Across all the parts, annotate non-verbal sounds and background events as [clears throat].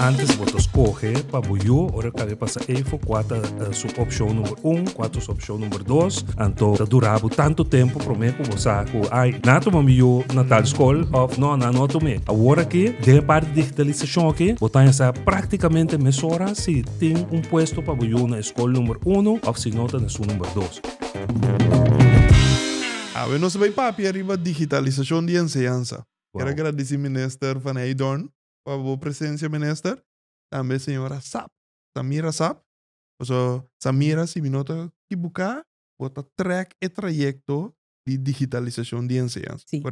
antes você escolhe para buio, ora cada passa EFO, quatro uh, eh, sub-opção número 1, um, quatro sub-opção número 2, então durava tanto tempo, prometo que você ai, nato mamio na tal escola, ou não, não, não, Agora que, de parte de digitalização aqui, botar essa praticamente horas se tem um puesto para buio na escola número 1, um, ou se não, na sua número 2. A ver, não sei, papi, arriba digitalização de enseança. Wow. Quero agradecer, ministro Van Heidorn. por vou presencia, menester, também senhora Sap, Samira Sap, ou sea, Samira se me nota que track e trayecto de digitalización de enseñanza, sí.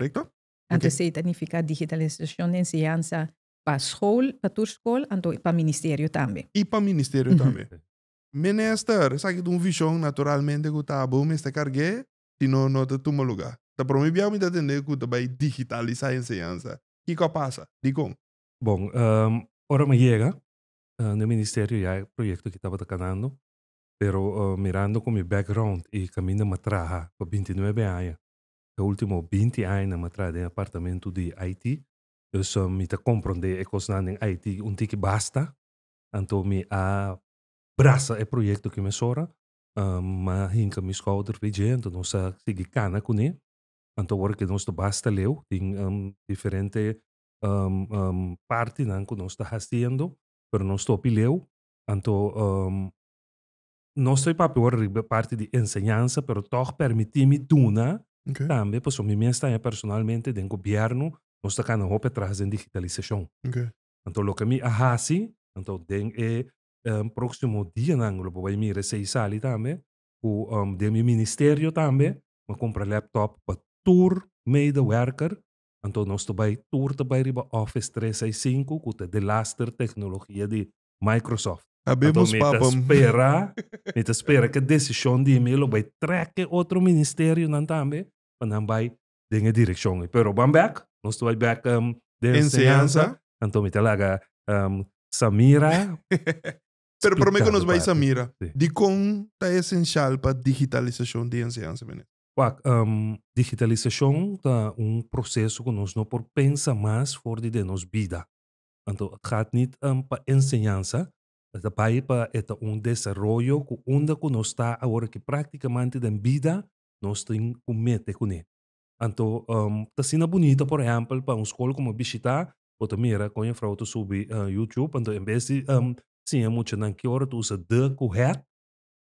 Antes okay. se significa de enseñanza para school, para tua escola, e para o ministério também. E para o Ministerio también. Ministro, também. Menester, sabe que um naturalmente que tá bom, me cargue se no não te toma lugar. Te me voy me atender que tu digitalizar enseñanza. ¿Qué pasa? Digo, Bom, um, ahora me llega ah, en el ministerio ya el proyecto que estaba tocando, pero oh, mirando con mi background y camino me traja por 29 años, los últimos 20 años me trajo en apartamento de Haití, entonces compré me te comprende en Haití un tique basta, entonces me abraza el proyecto que me sobra, maar um, me mi scouter vigente, je, en no ons con kana con él, entonces ahora que no de baste in um, um, ehm, um, ehm, parte não, que nós está fazendo, pero não estou pileu. Então, um, ehm, não estou para pior parte de ensinança, pero toch permiti-me tuna okay. também, porque eu estou personalmente no governo, nós estamos roupa atrás em digitalização. Okay. Então, o que me ahasi, então, den é um, próximo dia, vou eu vou me receber também, o um, de meu ministério também, me compra laptop para tour made worker Entonces, nós também tour também riba Office 365, que é de laster tecnología de Microsoft. Habemos então, papo. espera, [laughs] meta espera que a de emailo, mail otro trekke outro ministerio, não também, para não vai la dirección. Pero vamos back, nos também back um, de enseñanza. me meta laga um, Samira. [laughs] Pero prometo que nos a Samira. Sí. De quão esencial esencial para digitalización de enseñanza, Uac, um, digitalización da um processo que nós não por pensa mais fora de nossa vida. Então, gaat niet um, para enseñanza, está para para eta um desarrollo que onda que nós está agora que praticamente da vida nós tem comete com ele. Então, um, tá sendo bonita, por exemplo, para um escola como visitar, ou também era com a fraude subir uh, YouTube, então em vez de um, sim, é muito não que hora tu usa de correto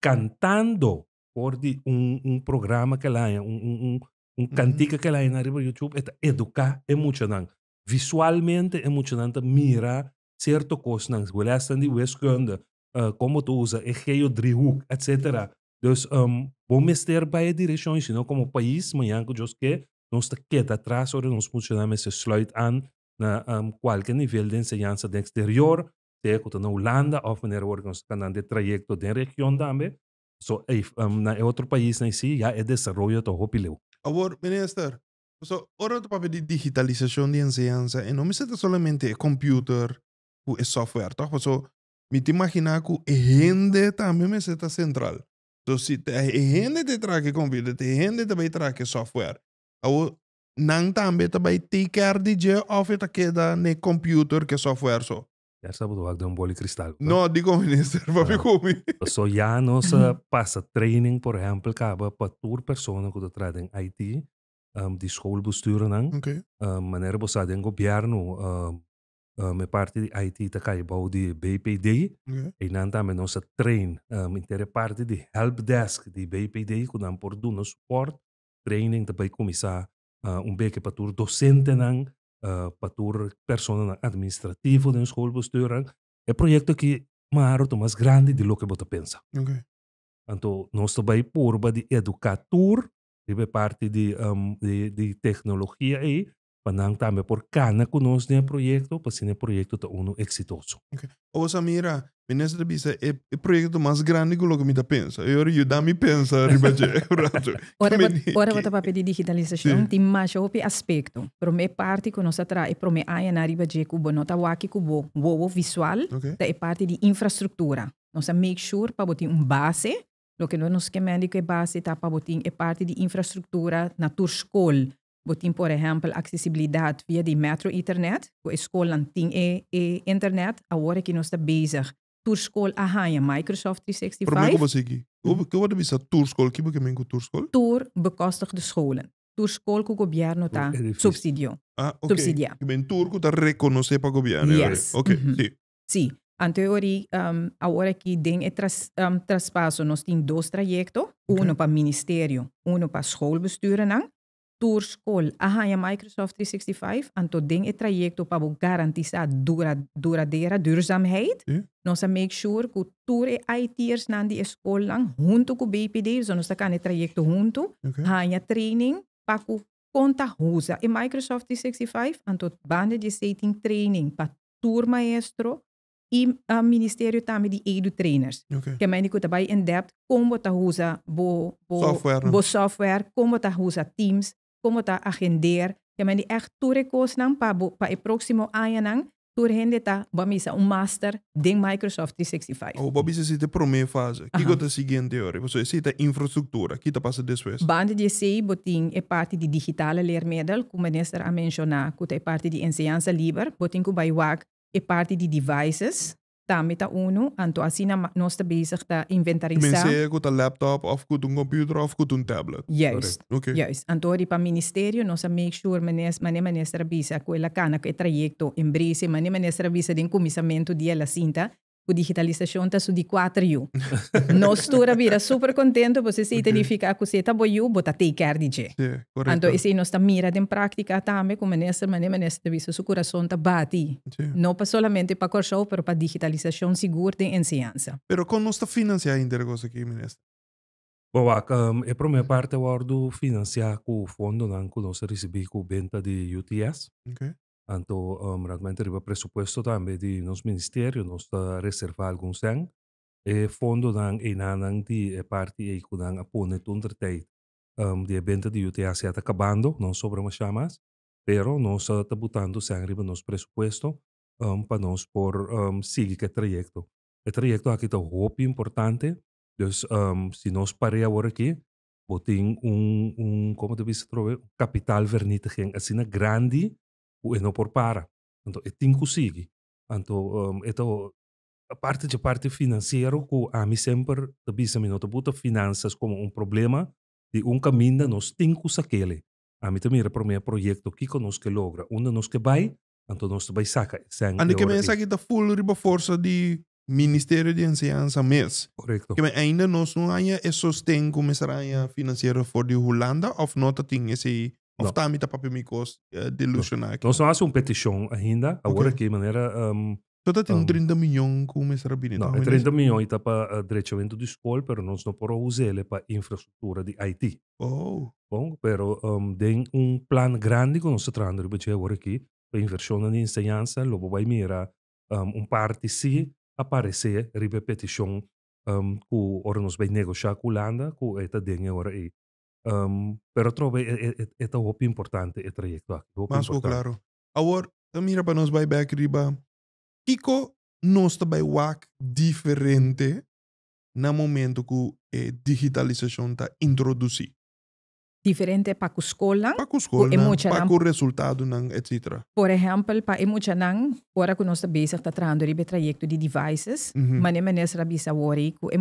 cantando corte, un, un, programa que la un, un, un un cantica que la en arriba YouTube, está educar emocionante. Visualmente emocionante mira cierto cosas, huele die wiskunde, uh, como tú usas, egeo driehoek, etc. Entonces, um, vamos estar bij die dirección, sino como país, mañana, que nós que está queda atrás, ora nos emocionamos se sluit an, en um, nivel de enseñanza de exterior, que na Holanda ou wanneer we ons kan aan dit de región también. So if um, na é outro país na sí ya es desarrollo todo pileo. Ahora, minister, so ahora tu papel de digitalización de enseñanza, y eh, no me siento solamente el computer o el software, ¿toh? So, me te imaginas que gente también me sienta central. So, si te, gente te trae computer, te gente te vai a traer software. Ahora, nang también te vai va a ticar DJ off y te queda ne computer que software so não staat ook de boli kristal. No, die komt minister, [laughs] papi komi. So ja, nos [laughs] passa training, por exemplo, kaba patur persona kuda trading IT, um, die schoolbesturen eu Okay. Um, maneira governo, um, um, parte de IT ta kai bau de BPD. Okay. E nanta me nossa train, um, intere parte de help desk de BPD kuda por do no training ta bai komisa uh, um beke patur docente nang. Eh, pa tudi persona na administrativu, da je šol bo stojil. Je projekt, ki ima roto, ima zgrandi delo, ki bo to pensa. Okay. To nosoba je porba, di edukator, ribe parti, di, um, di, di tehnologija. Je. Panangtame por kana kunos ne proyecto, pues en proyecto ta uno exitoso. Okay. O sea, mira, ministro dice, é o proyecto más grande que lo que me ta pensa. e eu da me pensa ribaje. Ora ora vota papi di digitalização, ti macho opi aspecto. Pro me parte eh, que nós atra e pro me ai na ribaje cubo nota waki cubo, wo visual, okay. ta e parte di infraestrutura. Nós a make sure pa boti un base, lo que nós nos que mendico base ta pa boti e parte di infraestrutura, naturschool. Botim, por exemplo, acessibilidade via de metro internet. A scholen tien e, e internet. Agora que nós estamos bezig. aha, Ahaya Microsoft 365. Probeer kom eens hier. Hoe wordt het dat Tourskool? Kijk ik mijn Tourskool. Tour bekostigde scholen. Tourskool ku gobierno ta subsidio. Ah, okay. Subsidia. Ik ben Tour ku ta reconoce pa gobierno. Yes. Oké, okay. mm -hmm. sí. Sí. Anteriori, um, ahora que den e tras, um, ehm, traspaso nos tin dos trayectos. Okay. Uno pa ministerio, uno pa schoolbesturen ang tour school. Aha, ja, Microsoft 365. Anto ding e trajecto garantie garantizar dura, duradeira duurzaamheid. Uh. Nosa make sure ku tour e ITers na die school lang junto ku BPD, so nosa kan e trajecto junto. Okay. Hanya training para conta rusa. E Microsoft 365 anto bande de setting training pak tour maestro i uh, eh, ministerio também de edu trainers okay. que mais nico in depth como ta usa bo bo software, bo software como ta usa teams como ta agender ya men di echt toerekoos nang pa bo pa e próximo aya nang tour hende ta bamisa um master ding Microsoft 365. O oh, bamisa sita primeira fase. Que gota seguinte hora? Você sita infraestrutura, que ta passa depois. Bande de sei botin e parte de digitale leermiddel, como minister a mencionar, que ta parte de enseñanza liber, botin ku bai wak e parte de devices, daarmee te uno. En toen zien we ons te bezig te inventariseren. Mensen laptop of goed een computer of goed een tablet. Juist. Okay. Juist. En toen riep het ministerie ons make sure meneer meneer meneer bezig quella cana che trajecto in brisi meneer meneer bezig in commissamiento di la cinta digitalisation su di 4 ju. no stura bira super contento pois se identifica com se tá boyu bota te care DJ. Yeah, Anto esse não está mira em prática também como nessa maneira nessa serviço su coração tá bati. Yeah. Não para solamente para cor show, pero para digitalização segura de ensinança. Pero com um, nossa financiar ainda coisa aqui ministro. Bom, um, e para minha parte, eu vou financiar com o fundo, não, que nós recebemos com venda de UTS. Ok. anto um, ah, realmente el presupuesto también de nos ministerio, nos uh, reserva algún sen, fondo eh, fondo dan e de di eh, e parte e kudan apone tunter Um, de venta de UTA se está acabando, no sobra más chamas, pero nos está tabutando botando riba nos presupuesto um, para nos por um, seguir El trayecto aquí trajeto aqui está importante, dus pues, um, se nós parei agora un un un um como te disse, capital gen asina grande, não por para. Então, é tenho que conseguir. Então, um, então, a parte de parte financeira, que a mim sempre, também, se não bota finanças como um problema, de um caminho, nós temos que saquele. A mim também, para o meu projeto, que nós que logra, onde nós que vai, então nós vai saca. Ainda que me saque da full riba força de Ministério de Enseança mês. correto Que ainda nós não há esse sustento começar a financeiro for de Holanda, ou não tem esse Oftami da tá, papimikos uh, é delusional. Nós não há um petição ainda, agora okay. que maneira... Um, Toda tem um, 30 milhões com o Mr. Binito. Não, 30 é milhões está para uh, eh, direcionamento de escola, mas é nós não podemos usá-lo para infraestrutura de Haiti. Oh. Bom, mas um, tem um plano grande que nós estamos agora aqui, para inversão na ensinança, logo vai mirar um, um parte se aparecer, repetição um, que agora nós vamos negociar com a Holanda, que está dentro agora aí. pero esto que es importante, important, trayecto traject. Más claro. Ahora, ah, mira para nos Kiko nos diferente na momento que eh, digitalización ta introduci. Diferente para escola, para escuela, para el resultado, etc. Por ejemplo, para ahora que está de de devices, para nosotros, que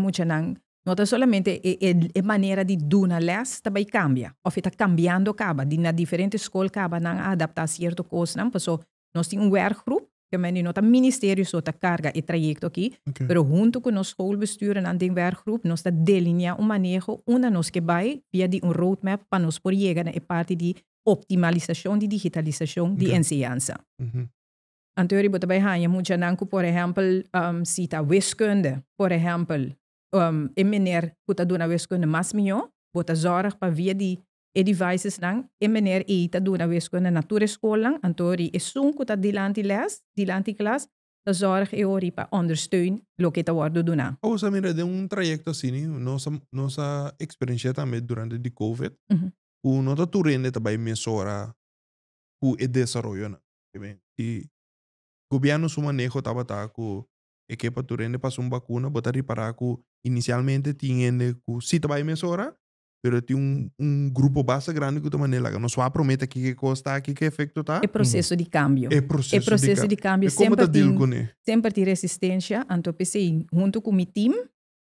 Nota solamente é maniera di dar a les também cambia. Of está cambiando acaba. De na diferente escola acaba não adaptar certo coisa. Não? Porque nós werkgroep. Que men nota ministério só carga e trajecto qui. Okay. junto schoolbestuur en werkgroep nós sta delinea un manejo Una nós que vai via di un roadmap para nós por chegar na e parte de optimalização de de okay. enseñanza. Mm -hmm. Anterior, bij je moet je por um, cita wiskunde, um, ehm, que meneer kuta duna zorg pa via di e devices lang, zorg e pa ondersteun O oh, mira mhm. de un trayecto sini, nosa, experiencia tambe durante di COVID, mm -hmm. u nota turende mesora u e desarrollo na. gobierno su pas un vacuna, botari paraku, inicialmente tiene que si te va pero tiene um grupo base grande que te maneja. Não só promete aqui que custa, aqui que efeito tá. É processo de cambio. É processo, é processo de, cambio. De cambio. É sempre como sempre tem resistência. Então, pensei, junto com o meu time,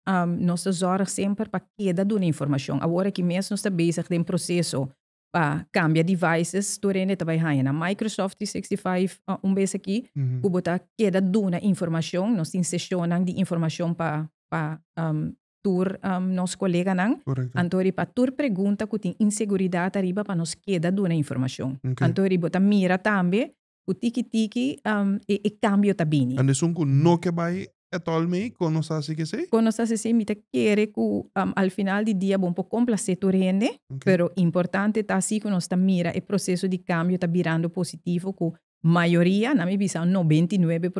um, nós horas sempre para que dá uma informação. Agora que mesmo está bezig tem processo para cambiar devices, durante trabalhar na Microsoft 365 uh, um mês aqui, uhum. que botar queda dona informação, nós insercionamos de informação para pa um, tur um, nos colega nang Correcto. antori pa tur pergunta ku tin inseguridade riba pa nos queda duna informação okay. antori bota mira também o tiki tiki um, e, e cambio tabini ande sun ku no ke bai at all me kono sa si que sei kono sa si sei mita quere ku um, al final di dia bon po complace tu rende okay. pero importante ta si ku nos ta mira e processo di cambio ta birando positivo ku maioria na mi bisa no 29%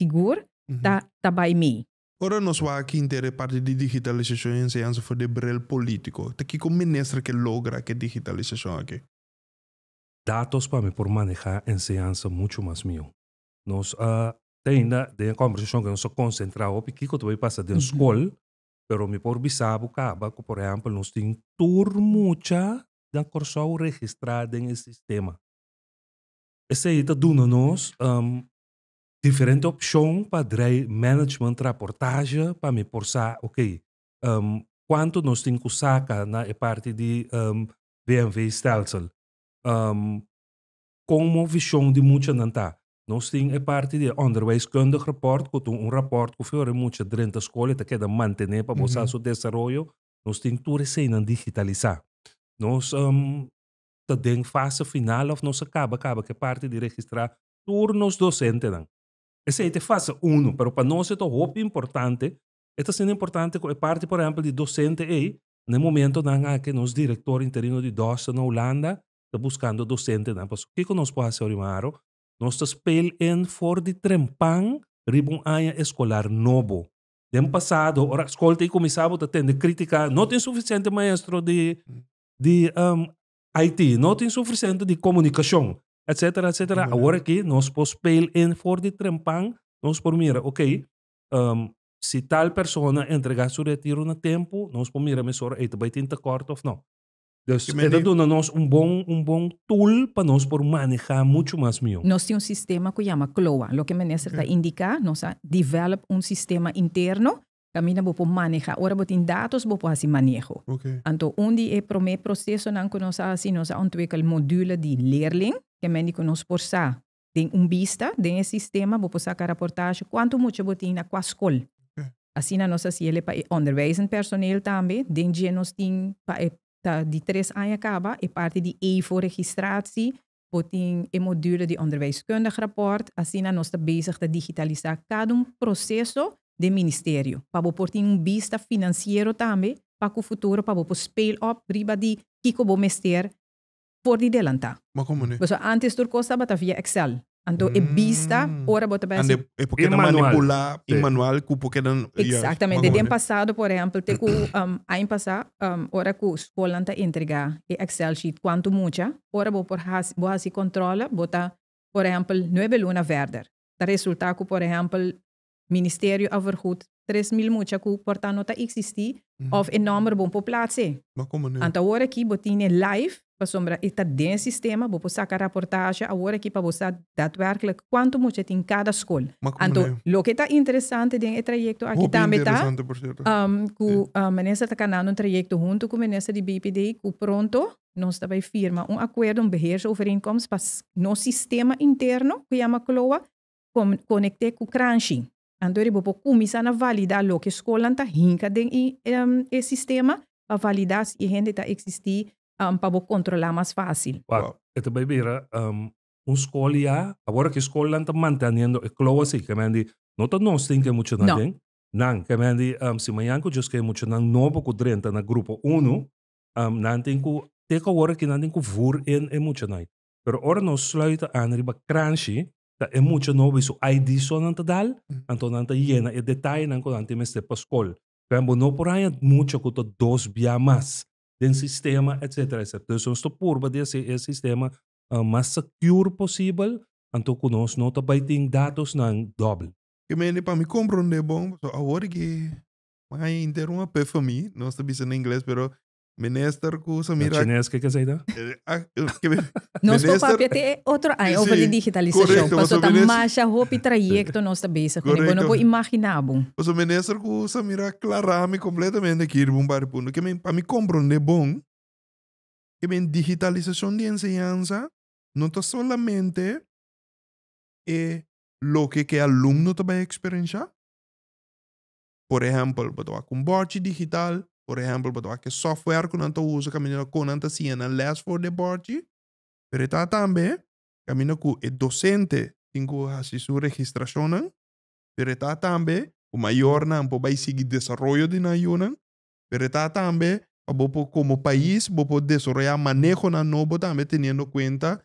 sigur mm -hmm. ta ta bai mi nos va que intere parte de digitalización en seanza fue de brel político. Te que ministro que logra que digitalización aquí. Datos para me por manejar en mucho más mío. Nos uh, ah, ainda de conversación que nos se concentrado, pasar que que vai pero mi por bisabo caba, por ejemplo, no tem tur mucha da registrada en el sistema. ese aí de dando nos diferente opção para direito management reportagem para me forçar, ok, um, quanto nós temos que sacar na parte de hum, hum, um, BMW stelsel. Um, como visão de muita não está. Nós temos a é parte de onderwijskundig report que um report que foi muito durante a escola, que é manter para você uhum. o seu desenvolvimento. Nós temos tudo isso digitalizar. Nós um, a fase final, ou nós acaba, acaba que é parte de registrar todos os docentes. Não. Essa fase um, pero para nós é muito importante. É sendo importante é parte, por exemplo, de docente aí, no momento na que nosso diretor interino de DOS na Holanda está buscando docente. Né? o que, nós podemos fazer, Maro? Nós estamos em fora de trempan ribum anha escolar novo. Dem passado, ora, escolta e começava a ter crítica, não tem suficiente maestro de, mm. de um, IT, não tem suficiente de comunicação. etcétera, etcétera. Ahora aquí, nos podemos pele en for de Trempan, nos podemos mirar, ok, um, tal persona entrega su retiro no tiempo nos podemos mirar, mas ora, eita, vai tinta corta ou não. no? Entonces, dat un buen un buen tool para nos por manejar mucho más mío. Nos tiene un sistema que llama CLOA. Lo que me necesita indicar, nos ha develop un sistema interno camina bo po maneja. Ora bo tin datos bo po hasi manejo. Okay. Anto undi e eh, prome proceso nan nos sa si no sa el module di leerling. que médico nos porsa tem um vista, tem esse sistema, vou posar a reportagem, quanto muito eu tenho na escola. Okay. Assim, na nossa ciência, para o personal também, tem dia nós tem para de três anos acaba, é parte de EVO registratie, botem in module de onderwijskundig rapport, assim nós está bezig te digitalizar cada um processo de ministério, para botar um vista financeiro também, para o futuro, para o spell up, riba de que como mestre por di delanta. Ma como ne? antes tur costa bata via Excel. Anto mm. e vista mm. ora bota bem. Ande e porque na manipular e manual cu porque não. Exactamente. Yes. De pasado, por ejemplo, te el [clears throat] um, ano passado, um, ora entrega e Excel sheet quanto mucha, ora bo por has controla, bota por ejemplo, nueve luna verder. Da resultado, por ejemplo, ministerio avergut er is mil mucha ku porta nota existi mm -hmm. of in nombre bon populatie. Ma come ne? Anta ora ki botine live pa sombra ita den sistema bo posa ka reportage a ora ki pa bosa daadwerkelijk quanto mucha in cada school. Anto lo que ta interessante den e trajecto aqui tambe ta. Um ku yeah. uh, menesa ta kanano un trajecto junto ku menesa di BPD ku pronto nós também firma um acordo, um beheerso overeenkomst para no sistema interno, que chama CLOA, conectar com o crunching. Andori de bopo kumisa na valida que skolan ta hinka den i um, em, e sistema, pa validas i gente ta existi um, pa bo controlar mas fácil. Wow. Esta bebera, um, un escola ya, ahora que escolan ta manteniendo, clovo así, que me di no ta no stinke mucho na no. den, nan, que me di um, si mañanco yo que mucho nan novo kudrenta na grupo 1, um, nan tinku, teko ahora que nan tinku vur en, mucho na. Pero ahora nos sluiten aan riba kranshi, Ta mm. e mucho no visu ID son anta dal, anto nanta yena e detalle nan kon anti meste pascol. Kambo no por aí mucho kuto dos via eh, mas den sistema etc etc. Dus ons te purba de esse sistema uh, mas secure possible anto kunos nota baiting datos nan double. Que me para me comprou um bom, so agora que mas ainda era uma pé para mim, não sabia inglês, pero Miniszter Koos, Amira. qué kijk eens Nos Nostro papje te otro ai over de digitalisatie. Pas tot een masha hopi trajecto nos te bezig. Ik ben op pues, imaginabum. Pas o minister mira, Amira, clarame completamente ir bum bar punto. Que me pa mi comprende bom. Que me digitalización de enseñanza no está solamente eh, lo que que alumno te va experiencia. Por ejemplo, botoa un bordje digital, por exemplo, porque pues, software que não usa camino com não tinha na less for deporte, pero está también camino con é docente tem que su registración pero tambe también con o maior não pode seguir desarrollo de não, mas a também como país, vou pues, desenvolver manejo na novo pues, também teniendo cuenta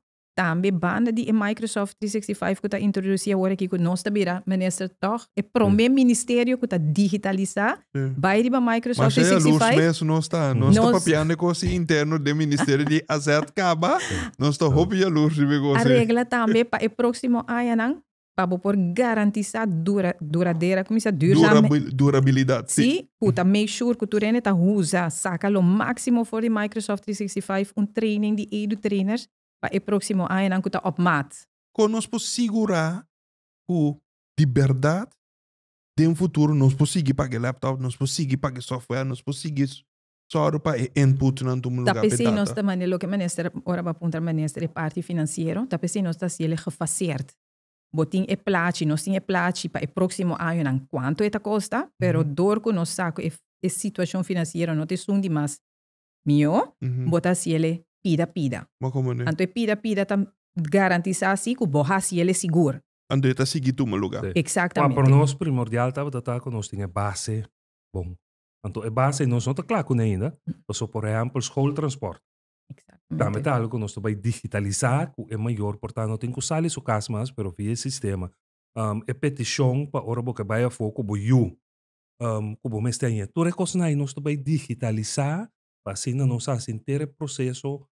também banda de Microsoft 365 que está introduzindo agora aqui com nós também ministro Toch é para o mesmo ministério que está digitalizar vai para Microsoft 365 mas é luz não está não está papiando com o interno do ministério de asset caba não está hobby a luz de negócio a regra também para o próximo ano para por garantizar dura, duradeira, como isso dura, durabilidade. Sim, sí, puta, make sure que tu rene tá usa, saca lo máximo for de Microsoft 365, um training de edu trainers para o próximo ano ankuta op maat. Quando nós podemos segurar o liberdade de um futuro, nós podemos seguir para o laptop, nós podemos seguir para o software, nós podemos seguir só para input na tum lugar. Tapi se nós também lo que minister ora para apontar minister parte financeiro, tapi se nós está se ele gefaseerd. Botin e placi, nós tem e placi para o próximo ano an quanto eta costa, pero mm -hmm. dor que nós saco e, e situação financeira não te sundi mas mio, mm -hmm. bota se ele pida-pida. Maar kom maar Anto pida-pida tam garantisasi ah, ku ah, si ele sigur. Anto eta ah, sigitu maluga. Exactamente. Para nós primordial tava tata com nós tinha base bom. Anto mm. ehm, e base nós não tá claro com ainda. Só por exemplo, schooltransport. Dame tal que nós vai digitalizar, que é maior, portanto, tem que sali su caso mais, pero via sistema. Um, é petição para ora boca baia foco bo you. Um, ehm, como me estranha. Tu recosnai nós vai digitalizar, assim não mm. sabe inteiro processo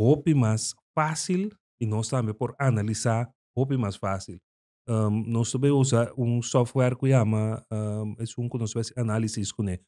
hobby mais fácil e nós também por analisar hobby mais fácil. Um, nós também usa um software que chama, um, é um que nós faz análises com ele.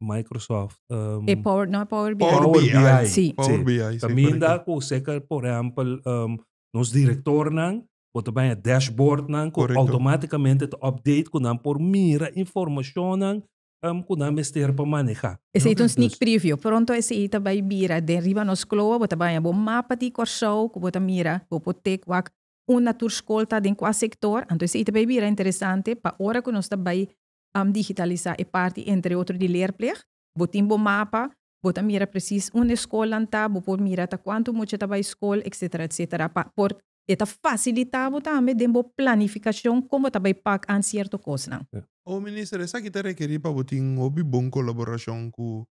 Microsoft. Um, é Power, não é Power BI. Power BI. Power BI. Sim. Power BI. Sim. Também dá consegue, por exemplo, um, nos diretor não, ou também a dashboard não, automaticamente te update com não por mira informação não, um, kuna mister pa mani ka. Ese ito sneak preview. Pronto ese ita bay bira. Den riba nos kloa, bota baya bo mapa ti korsau, bota mira, bo potek wak una tur skolta den qua sektor. Anto ese ita bay bira interessante, pa ora kun nos bay um, digitalisa e parti entre otro di leerpleeg. Botin bo mapa, bota mira precis una skola anta, bo por mira ta quanto mucha ta bay skol, etc. etc. Pa, por Eta facilitar também de planificação como também paga an certo coisa. Yeah. O ministro, essa que te requer para botar uma boa colaboração com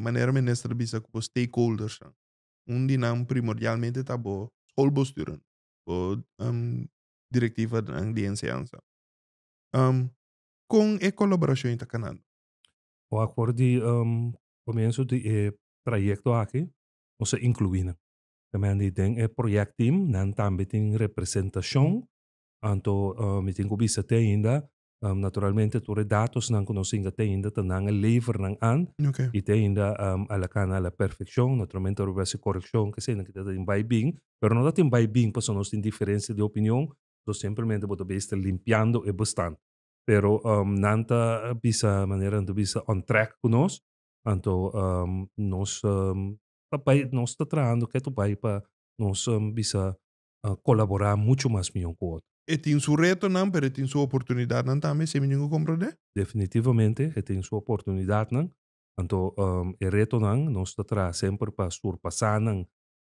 maneira ministro bisa com stakeholders. Um dinam primordialmente tá bo schoolbesturen, bo um, directiva dan die enseança. Um, com a colaboração em Tacanado. O acordo um, começo de eh, trajeto aqui, você incluindo. men die ding e projectteam nan tam biting representasyon anto uh, ah, miting kubisa te inda um, ah, naturalmente tore datos nan conosinga te inda tanang lever nan an okay. y te inda um, alakan la perfección naturalmente roba se corrección que se na kita in by being pero no dat by being pues nos in de opinión so simplemente boto pues, besta limpiando e bastante pero um, nanta bisa manera anto bisa on track kunos anto um, nos um, Daarbij ons te traan, de ketu bij pa ons ah, eh, eh, um, bisa uh, colaborar muito mais minha com E tem sua reto não, mas tem sua oportunidade não também, se menino compreende? Definitivamente, e tem sua oportunidade não. Então, um, e reto não, nós te traz sempre para surpassar não,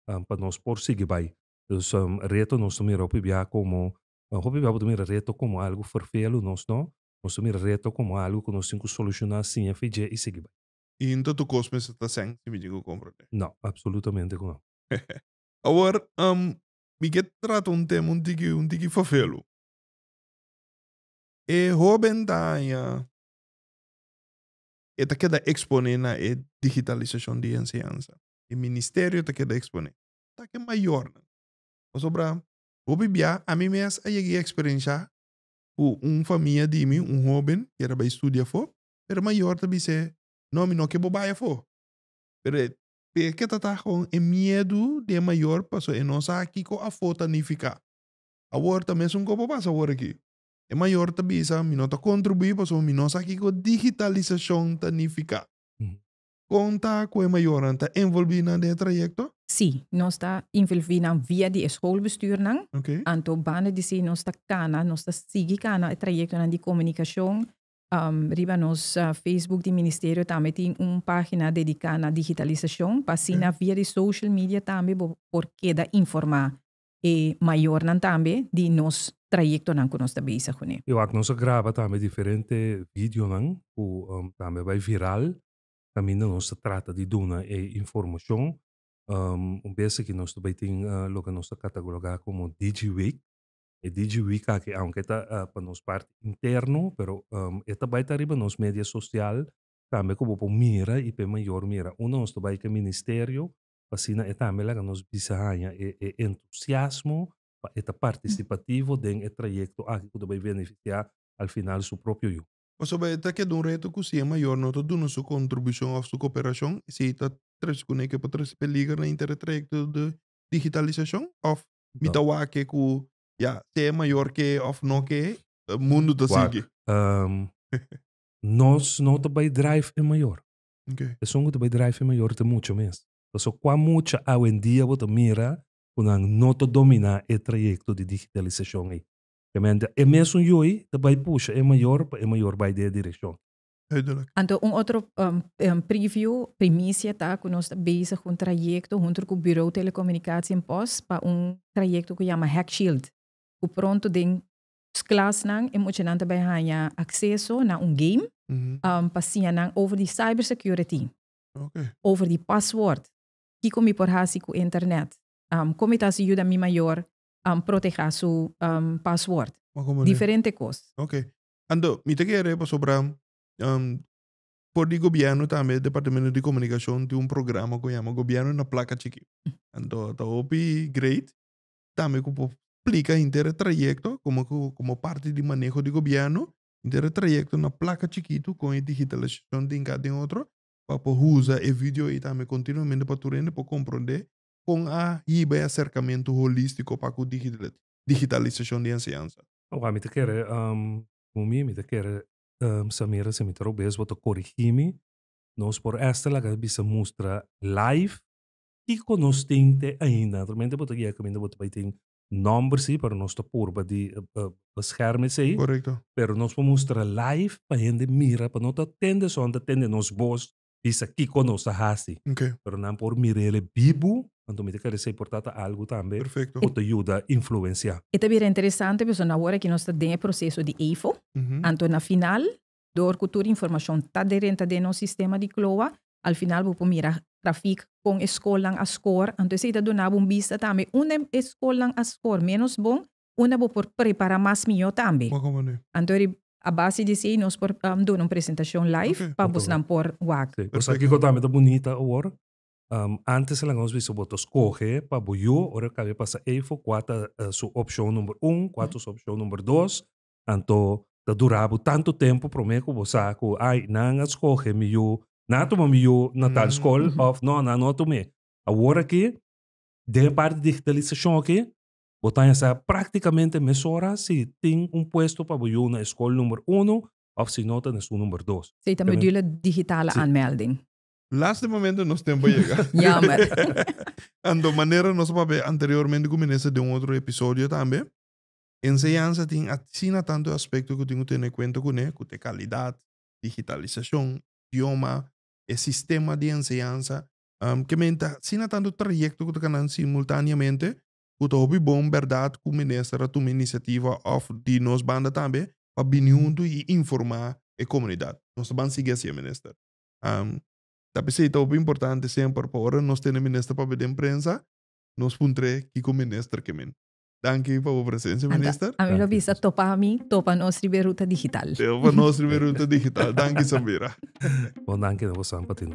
um, para nós por seguir bem. Então, um, reto nós mira o PBA como, uh, o PBA pode mira reto como algo farfelo, nós não, nós mira reto como algo que nós temos que solucionar sim, e seguir bem e então Intanto Cosmos está sangue go comprate. não absolutamente não [laughs] Agora, um, me que trata um tema um tiki, um tiki fafelo. É e Robentanha está queda exponer na eh, digitalização de ensinança. o ministério está queda exponer. Está que maior. O sobra, o bibia, a mim mesmo, eh, a cheguei a um família de mim, um Robin, que era para estudar, é maior também ser No, no, eh, que bobaia pero Pero, porque qué com el miedo de mayor? paso E no sabe qué con la foto nem ficar. es un poco como aquí el mayor te maior também, sabe? no tá contribuir passou. no sabe qué com digitalización também ficar. Conta mayor? el mayor tá envolvida el trayecto? Sí, está envolvida vía de escoolbestuur não. Okay. Anto banen die zien no está cana, no está seguindo cana el trayecto de comunicación Um, Ribanos ah, Facebook del Ministerio también tiene una página dedicada digitalización. digitalização. Passina via de social media también porque da informar e maior não de nuestro trayecto con nuestra nós Nosotros bezig né? Eu que también grava también diferente vídeos que um, viral. También nos trata de dar e eh, un Um, que nosotros tenemos tem uh, que nos cataloga como DigiWeek. Eh, dijuí que aunque está ah, para pues, nos parte interno, pero um, está baita arriba nos media social, también como por mira y pe mayor mira. Uno nos está baita ministerio, para pues, está eh, también la que nos el eh, entusiasmo, está mm. participativo den el trayecto a que a beneficiar al final su propio yo. O sea, está que es un reto que es mayor, no te dando su contribución o su cooperación, si está tres con que para tres peligros en el trayecto de digitalización, o mitad que ya, te es mayor que o no que eh, mundo te sigue. Um, nos no te va drive es mayor. Es un que te va a drive es mayor de mucho más. Entonces, cuán mucho a en día se mira, que no te domina el trayecto de digitalización ahí. Realmente, es más un yo, te va a pushar, es mayor, es mayor, va a ir dirección. entonces un otro um, um, preview, primicia, está con nuestra un trayecto junto con el Bureau de Telecomunicación POS para un trayecto que se llama HackShield. o pronto de class nang emocionante, bij hanya acesso na mm-hmm. um game. Mm -hmm. um, passiya nang over die cybersecurity. Okay. Over die paswoord. Que comi por hasi ku internet. Um, como tá se ajuda mi maior um, proteger su um, password. Diferente coisa. Ok. Ando, me te quero para sobrar um, por de governo também, Departamento de Comunicação tem um programa que chama Governo na Placa Chiqui. Mm. ando, tá opi great. Também com aplica intertrayecto como, como parte de manejo de gobierno. Intertrayecto una placa chiquito con a digitalización de cada em outro, para pues, usar el video y también continuamente para turende para compreender com a IBA acercamiento holístico para a digital, digitalización de enseñanza. Oga, oh, me te quiere um, umi, me te quiere um, Samira, se me pues, te es vou corregirme corrigir-me, nós por esta que se mostra live e constante ainda, realmente vou te guiar caminho, vou te Numbers sí, para no está de uh, Pero nos mostrar live para gente mira, para pues, nos Pero no por mirar vivo me algo también, perfecto te ayuda a influenciar. E también es interesante, porque ahora que está de EIFO, final, dor cultura información está dentro no sistema de CLOA, al final podemos mirar trafik con escola lang askor anto sita do na bun bisa tambe unem escola lang askor menos bon una bo por prepara mas mio tambe anto a base de si nos por um, do presentação live okay. pa bus nan por wak sí, por sa kiko tambe da bonita or um, antes lang ons biso botos coge pa buyo ora cabe pasa eifo quata uh, eh, su opção número 1 quatro su opção número 2 anto da durabo tanto tempo prometo bosaco ai nangas coge mio ¿No ju natal skol mm. av no na notome. A que de parte de digitalización que botan sa prácticamente horas si ting un puesto para ju na skol número 1 o si nota na número dos. 2. Si el module digitale si. anmelding. no momento tiempo tempo llegar. [laughs] Ya, en de [laughs] manera nos papi anteriormente comencé de un otro episodio también. Enseñanza tiene así tanto aspecto que tengo que tener en cuenta con él, con calidad, digitalización, idioma, el eh, sistema de enseñanza, que menta, sin tanto este trayecto que tocan simultaneamente, simultáneamente, teu bom, verdad, que ministra una iniciativa of de nos banda también, para biniundo e informar a eh, comunidad. Nossa banda sigue así ministra. Um, Tapi es teu importante siempre, por ahora nos tenemos ministro para ver imprensa, nos puntre que el ministro, que menta. Danke, Papa Presença, ministro. Am eu bisa topa a mim, topa nostri beruta digital. Topa nostri beruta digital. Danke, Samira. Bom, danke, não vou só, continua.